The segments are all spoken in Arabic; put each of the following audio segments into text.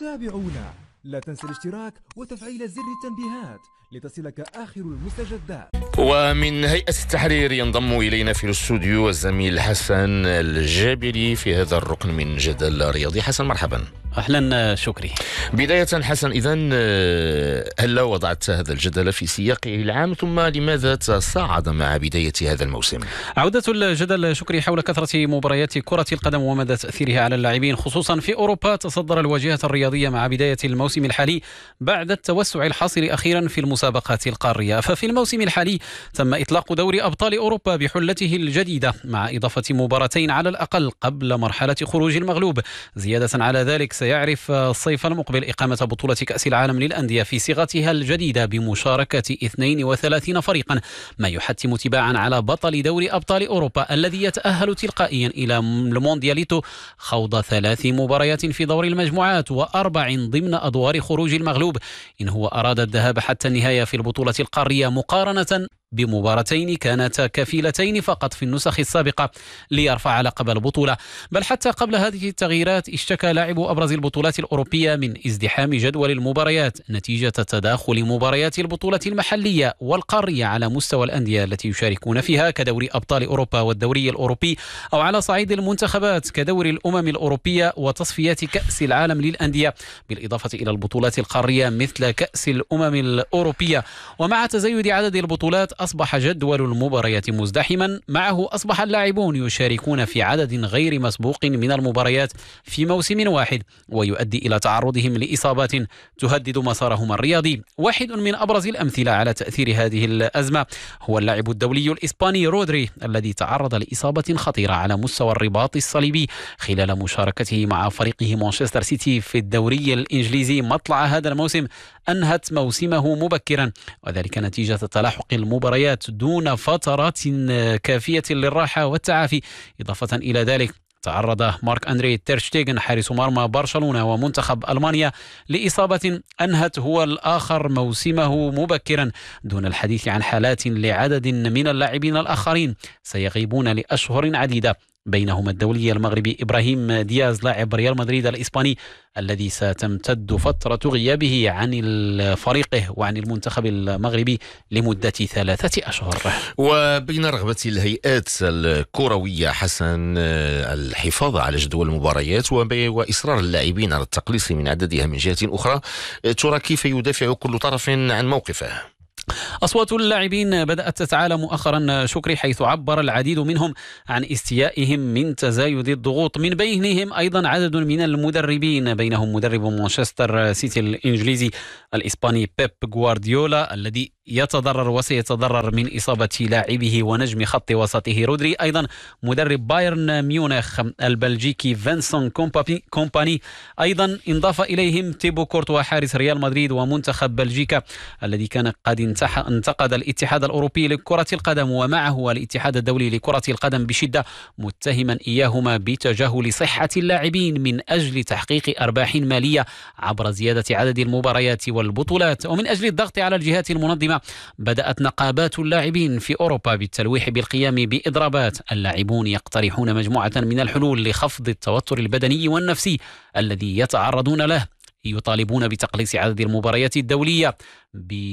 تابعونا لا تنسى الاشتراك وتفعيل زر التنبيهات لتصلك آخر المستجدات ومن هيئة التحرير ينضم إلينا في الاستوديو الزميل حسن الجابري في هذا الركن من جدل رياضي حسن مرحبا اهلا شكري بدايه حسن اذا آه، هل وضعت هذا الجدل في سياقه العام ثم لماذا تصاعد مع بدايه هذا الموسم عوده الجدل شكري حول كثره مباريات كره القدم ومدى تاثيرها على اللاعبين خصوصا في اوروبا تصدر الواجهه الرياضيه مع بدايه الموسم الحالي بعد التوسع الحاصل اخيرا في المسابقات القاريه ففي الموسم الحالي تم اطلاق دوري ابطال اوروبا بحلته الجديده مع اضافه مباراتين على الاقل قبل مرحله خروج المغلوب زياده على ذلك سيعرف الصيف المقبل إقامة بطولة كأس العالم للأندية في صيغتها الجديدة بمشاركة 32 فريقا ما يحتم تباعا على بطل دوري أبطال أوروبا الذي يتأهل تلقائيا إلى الموندياليتو خوض ثلاث مباريات في دور المجموعات وأربع ضمن أدوار خروج المغلوب إن هو أراد الذهاب حتى النهاية في البطولة القارية مقارنة بمباراتين كانتا كفيلتين فقط في النسخ السابقة ليرفع لقب البطولة بل حتى قبل هذه التغييرات اشتكى لاعبو أبرز البطولات الأوروبية من ازدحام جدول المباريات نتيجة تداخل مباريات البطولة المحلية والقارية على مستوى الأندية التي يشاركون فيها كدوري أبطال أوروبا والدوري الأوروبي أو على صعيد المنتخبات كدوري الأمم الأوروبية وتصفيات كأس العالم للأندية بالإضافة إلى البطولات القارية مثل كأس الأمم الأوروبية ومع تزايد عدد البطولات أصبح جدول المباريات مزدحما معه أصبح اللاعبون يشاركون في عدد غير مسبوق من المباريات في موسم واحد ويؤدي إلى تعرضهم لإصابات تهدد مسارهم الرياضي واحد من أبرز الأمثلة على تأثير هذه الأزمة هو اللاعب الدولي الإسباني رودري الذي تعرض لإصابة خطيرة على مستوى الرباط الصليبي خلال مشاركته مع فريقه مانشستر سيتي في الدوري الإنجليزي مطلع هذا الموسم أنهت موسمه مبكرا وذلك نتيجة تلاحق المباريات دون فترات كافية للراحة والتعافي إضافة إلى ذلك تعرض مارك أندري تيرشتيغن حارس مرمى برشلونة ومنتخب ألمانيا لإصابة أنهت هو الآخر موسمه مبكرا دون الحديث عن حالات لعدد من اللاعبين الآخرين سيغيبون لأشهر عديدة بينهما الدولي المغربي إبراهيم دياز لاعب ريال مدريد الإسباني الذي ستمتد فترة غيابه عن فريقه وعن المنتخب المغربي لمدة ثلاثة أشهر وبين رغبة الهيئات الكروية حسن آه، الحفاظ على جدول المباريات وإصرار اللاعبين على التقليص من عددها من جهة أخرى آه، ترى كيف يدافع كل طرف عن موقفه أصوات اللاعبين بدأت تتعالى مؤخرا شكري حيث عبر العديد منهم عن استيائهم من تزايد الضغوط من بينهم أيضا عدد من المدربين بينهم مدرب مانشستر سيتي الإنجليزي الإسباني بيب غوارديولا الذي يتضرر وسيتضرر من إصابة لاعبه ونجم خط وسطه رودري أيضا مدرب بايرن ميونخ البلجيكي فنسون كومباني أيضا انضاف إليهم تيبو كورتوا حارس ريال مدريد ومنتخب بلجيكا الذي كان قد انتقد الاتحاد الأوروبي لكرة القدم ومعه الاتحاد الدولي لكرة القدم بشدة متهما إياهما بتجاهل صحة اللاعبين من أجل تحقيق أرباح مالية عبر زيادة عدد المباريات والبطولات ومن أجل الضغط على الجهات المنظمة بدأت نقابات اللاعبين في أوروبا بالتلويح بالقيام بإضرابات اللاعبون يقترحون مجموعة من الحلول لخفض التوتر البدني والنفسي الذي يتعرضون له يطالبون بتقليص عدد المباريات الدولية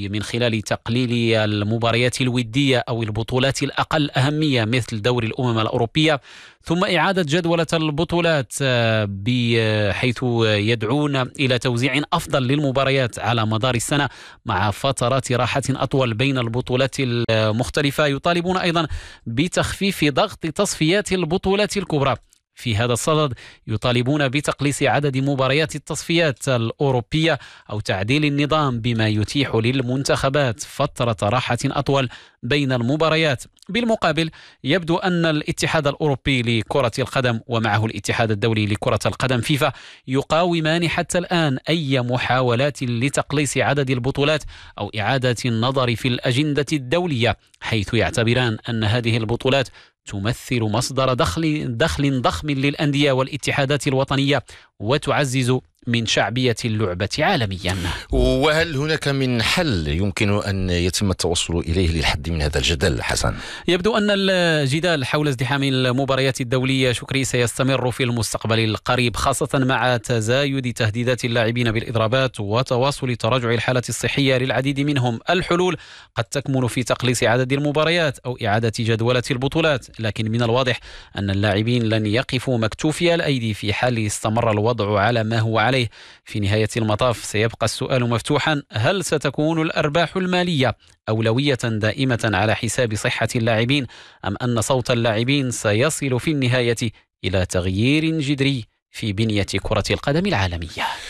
من خلال تقليل المباريات الودية أو البطولات الأقل أهمية مثل دوري الأمم الأوروبية ثم إعادة جدولة البطولات آه، حيث يدعون إلى توزيع أفضل للمباريات على مدار السنة مع فترات راحة أطول بين البطولات المختلفة يطالبون أيضا بتخفيف ضغط تصفيات البطولات الكبرى في هذا الصدد يطالبون بتقليص عدد مباريات التصفيات الأوروبية أو تعديل النظام بما يتيح للمنتخبات فترة راحة أطول بين المباريات بالمقابل يبدو أن الاتحاد الأوروبي لكرة القدم ومعه الاتحاد الدولي لكرة القدم فيفا يقاومان حتى الآن أي محاولات لتقليص عدد البطولات أو إعادة النظر في الأجندة الدولية حيث يعتبران أن هذه البطولات تمثل مصدر دخل دخل ضخم للأندية والاتحادات الوطنية وتعزز من شعبية اللعبة عالميا وهل هناك من حل يمكن أن يتم التوصل إليه للحد من هذا الجدل حسن؟ يبدو أن الجدال حول ازدحام المباريات الدولية شكري سيستمر في المستقبل القريب خاصة مع تزايد تهديدات اللاعبين بالإضرابات وتواصل تراجع الحالة الصحية للعديد منهم الحلول قد تكمن في تقليص عدد المباريات أو إعادة جدولة البطولات لكن من الواضح أن اللاعبين لن يقفوا مكتوفي الأيدي في حال استمر الوضع على ما هو عليه عليه في نهاية المطاف سيبقى السؤال مفتوحا هل ستكون الأرباح المالية أولوية دائمة على حساب صحة اللاعبين أم أن صوت اللاعبين سيصل في النهاية إلى تغيير جذري في بنية كرة القدم العالمية